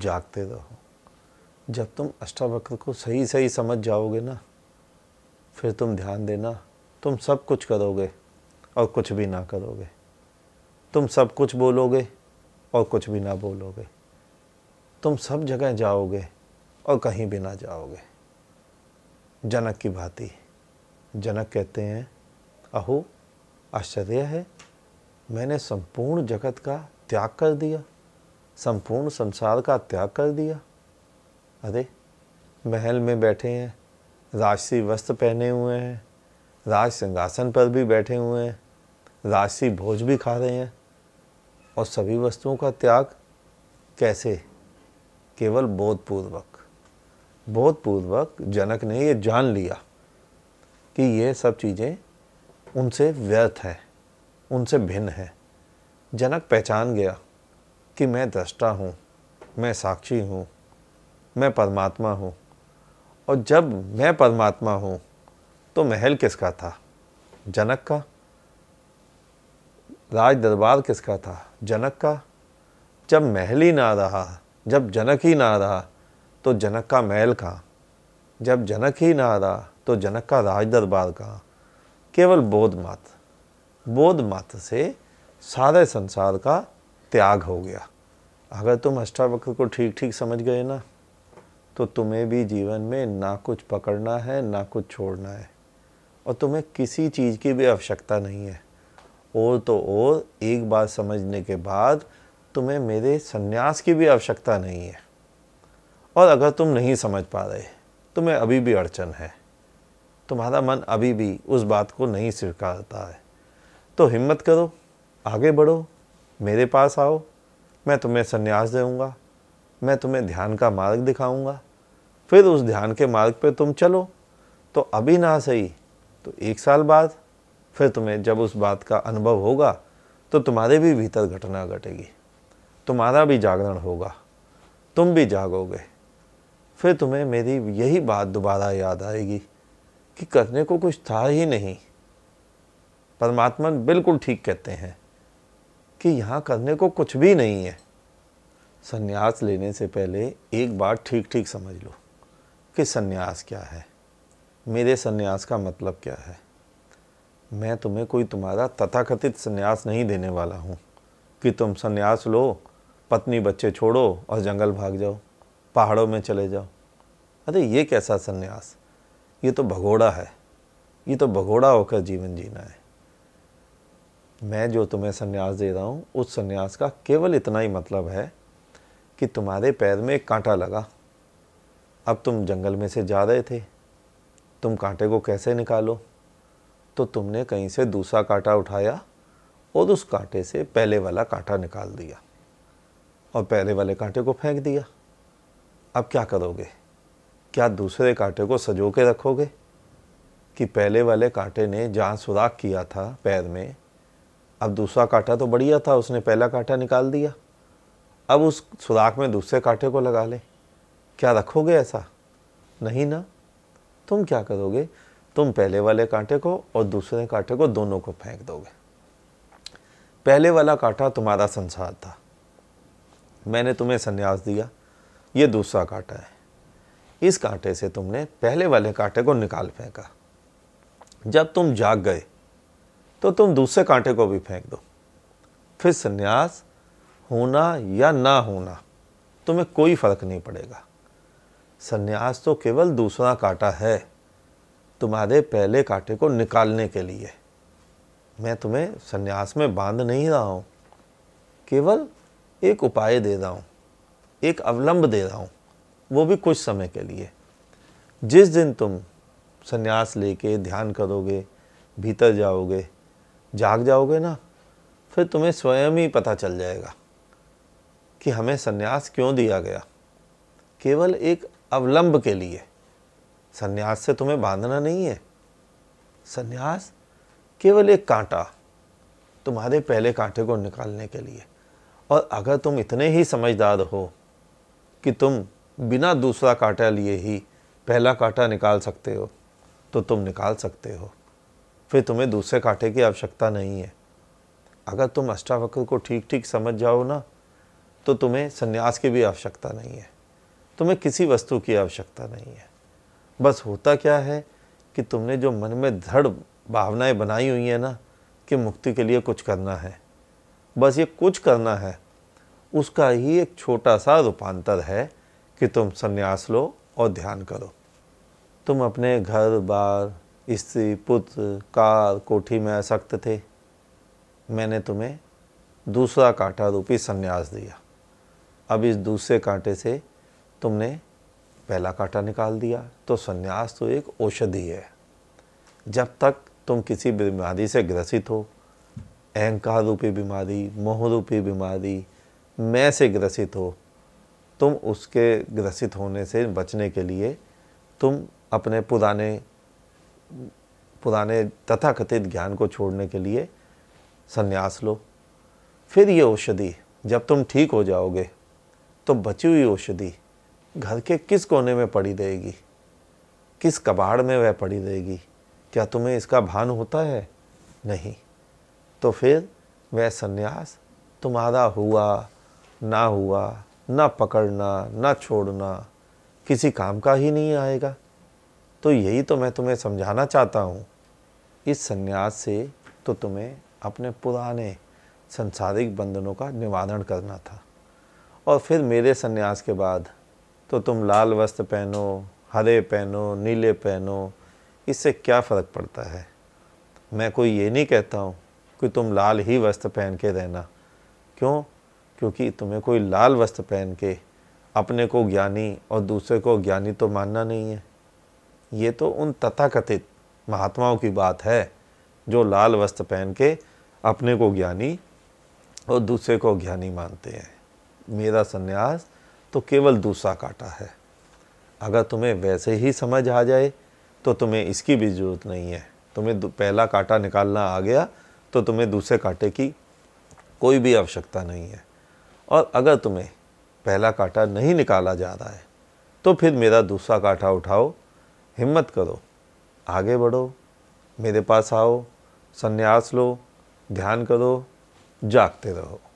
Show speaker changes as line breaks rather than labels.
जागते रहो जब तुम अष्टावक्र को सही सही समझ जाओगे ना फिर तुम ध्यान देना तुम सब कुछ करोगे और कुछ भी ना करोगे तुम सब कुछ बोलोगे और कुछ भी ना बोलोगे तुम सब जगह जाओगे और कहीं भी ना जाओगे जनक की भांति जनक कहते हैं अहो आश्चर्य है मैंने संपूर्ण जगत का त्याग कर दिया संपूर्ण संसार का त्याग कर दिया अरे महल में बैठे हैं राजसी वस्त्र पहने हुए हैं राज सिंहासन पर भी बैठे हुए हैं राजसी भोज भी खा रहे हैं और सभी वस्तुओं का त्याग कैसे केवल बोधपूर्वक बोधपूर्वक जनक ने ये जान लिया कि ये सब चीज़ें उनसे व्यर्थ हैं उनसे भिन्न है जनक पहचान गया कि मैं दृष्टा हूँ मैं साक्षी हूँ मैं परमात्मा हूँ और जब मैं परमात्मा हूँ तो महल किसका था जनक का राज दरबार किसका था जनक का जब महल ही ना रहा जब जनक ही ना रहा तो जनक का महल कहाँ जब जनक ही ना रहा तो जनक का राज दरबार कहाँ केवल बोध मात्र बोध मात्र से सारे संसार का त्याग हो गया अगर तुम अष्टावक्र को ठीक ठीक समझ गए ना तो तुम्हें भी जीवन में ना कुछ पकड़ना है ना कुछ छोड़ना है और तुम्हें किसी चीज़ की भी आवश्यकता नहीं है और तो और एक बात समझने के बाद तुम्हें मेरे सन्यास की भी आवश्यकता नहीं है और अगर तुम नहीं समझ पा रहे तुम्हें अभी भी अड़चन है तुम्हारा मन अभी भी उस बात को नहीं स्वीकारता है तो हिम्मत करो आगे बढ़ो मेरे पास आओ मैं तुम्हें संन्यास दूंगा मैं तुम्हें ध्यान का मार्ग दिखाऊंगा फिर उस ध्यान के मार्ग पे तुम चलो तो अभी ना सही तो एक साल बाद फिर तुम्हें जब उस बात का अनुभव होगा तो तुम्हारे भी भीतर घटना घटेगी तुम्हारा भी जागरण होगा तुम भी जागोगे फिर तुम्हें मेरी यही बात दोबारा याद आएगी कि करने को कुछ था ही नहीं परमात्मा बिल्कुल ठीक कहते हैं कि यहाँ करने को कुछ भी नहीं है सन्यास लेने से पहले एक बार ठीक ठीक समझ लो कि सन्यास क्या है मेरे सन्यास का मतलब क्या है मैं तुम्हें कोई तुम्हारा तथाकथित सन्यास नहीं देने वाला हूँ कि तुम सन्यास लो पत्नी बच्चे छोड़ो और जंगल भाग जाओ पहाड़ों में चले जाओ अरे ये कैसा सन्यास ये तो भगोड़ा है ये तो भगोड़ा होकर जीवन जीना है मैं जो तुम्हें सन्यास दे रहा हूँ उस सन्यास का केवल इतना ही मतलब है कि तुम्हारे पैर में एक कांटा लगा अब तुम जंगल में से जा रहे थे तुम कांटे को कैसे निकालो तो तुमने कहीं से दूसरा कांटा उठाया और उस कांटे से पहले वाला कांटा निकाल दिया और पहले वाले कांटे को फेंक दिया अब क्या करोगे क्या दूसरे कांटे को सजो के रखोगे कि पहले वाले कांटे ने जहाँ सुराख किया था पैर में अब दूसरा कांटा तो बढ़िया था उसने पहला कांटा निकाल दिया अब उस सुराख में दूसरे कांटे को लगा ले क्या रखोगे ऐसा नहीं ना तुम क्या करोगे तुम पहले वाले कांटे को और दूसरे कांटे को दोनों को फेंक दोगे पहले वाला कांटा तुम्हारा संसार था मैंने तुम्हें संन्यास दिया ये दूसरा कांटा है इस कांटे से तुमने पहले वाले कांटे को निकाल फेंका जब तुम जाग गए तो तुम दूसरे कांटे को भी फेंक दो फिर संन्यास होना या ना होना तुम्हें कोई फ़र्क नहीं पड़ेगा संन्यास तो केवल दूसरा कांटा है तुम्हारे पहले कांटे को निकालने के लिए मैं तुम्हें संन्यास में बांध नहीं रहा हूँ केवल एक उपाय दे रहा हूँ एक अवलंब दे रहा हूँ वो भी कुछ समय के लिए जिस दिन तुम संन्यास लेके ध्यान करोगे भीतर जाओगे जाग जाओगे ना फिर तुम्हें स्वयं ही पता चल जाएगा कि हमें सन्यास क्यों दिया गया केवल एक अवलंब के लिए सन्यास से तुम्हें बांधना नहीं है सन्यास केवल एक कांटा तुम्हारे पहले कांटे को निकालने के लिए और अगर तुम इतने ही समझदार हो कि तुम बिना दूसरा कांटा लिए ही पहला कांटा निकाल सकते हो तो तुम निकाल सकते हो फिर तुम्हें दूसरे कांटे की आवश्यकता नहीं है अगर तुम अष्टावक्र को ठीक ठीक समझ जाओ ना तो तुम्हें संन्यास की भी आवश्यकता नहीं है तुम्हें किसी वस्तु की आवश्यकता नहीं है बस होता क्या है कि तुमने जो मन में दृढ़ भावनाएं बनाई हुई हैं ना कि मुक्ति के लिए कुछ करना है बस ये कुछ करना है उसका ही एक छोटा सा रूपांतर है कि तुम संन्यास लो और ध्यान करो तुम अपने घर बार स्त्री पुत्र काल कोठी में असक्त थे मैंने तुम्हें दूसरा कांटा रूपी संन्यास दिया अब इस दूसरे कांटे से तुमने पहला कांटा निकाल दिया तो संन्यास तो एक औषधि है जब तक तुम किसी बीमारी से ग्रसित हो अहंकार रूपी बीमारी मोह रूपी बीमारी मैं से ग्रसित हो तुम उसके ग्रसित होने से बचने के लिए तुम अपने पुराने पुराने तथाकथित ज्ञान को छोड़ने के लिए संन्यास लो फिर ये औषधि जब तुम ठीक हो जाओगे तो बची हुई औषधि घर के किस कोने में पड़ी रहेगी किस कबाड़ में वह पड़ी रहेगी क्या तुम्हें इसका भान होता है नहीं तो फिर वह सन्यास तुम्हारा हुआ ना हुआ ना पकड़ना ना छोड़ना किसी काम का ही नहीं आएगा तो यही तो मैं तुम्हें समझाना चाहता हूँ इस संन्यास से तो तुम्हें अपने पुराने संसारिक बंधनों का निवारण करना था और फिर मेरे संन्यास के बाद तो तुम लाल वस्त्र पहनो हरे पहनो नीले पहनो इससे क्या फ़र्क पड़ता है मैं कोई ये नहीं कहता हूँ कि तुम लाल ही वस्त्र पहन के रहना क्यों क्योंकि तुम्हें कोई लाल वस्त्र पहन के अपने को ज्ञानी और दूसरे को ज्ञानी तो मानना नहीं है ये तो उन तथाकथित महात्माओं की बात है जो लाल वस्त्र पहन के अपने को ज्ञानी और दूसरे को ज्ञानी मानते हैं मेरा सन्यास तो केवल दूसरा काटा है अगर तुम्हें वैसे ही समझ आ जाए तो तुम्हें इसकी भी ज़रूरत नहीं है तुम्हें पहला काटा निकालना आ गया तो तुम्हें दूसरे कांटे की कोई भी आवश्यकता नहीं है और अगर तुम्हें पहला कांटा नहीं निकाला जा रहा है तो फिर मेरा दूसरा कांटा उठाओ हिम्मत करो आगे बढ़ो मेरे पास आओ संन्यास लो ध्यान करो जागते रहो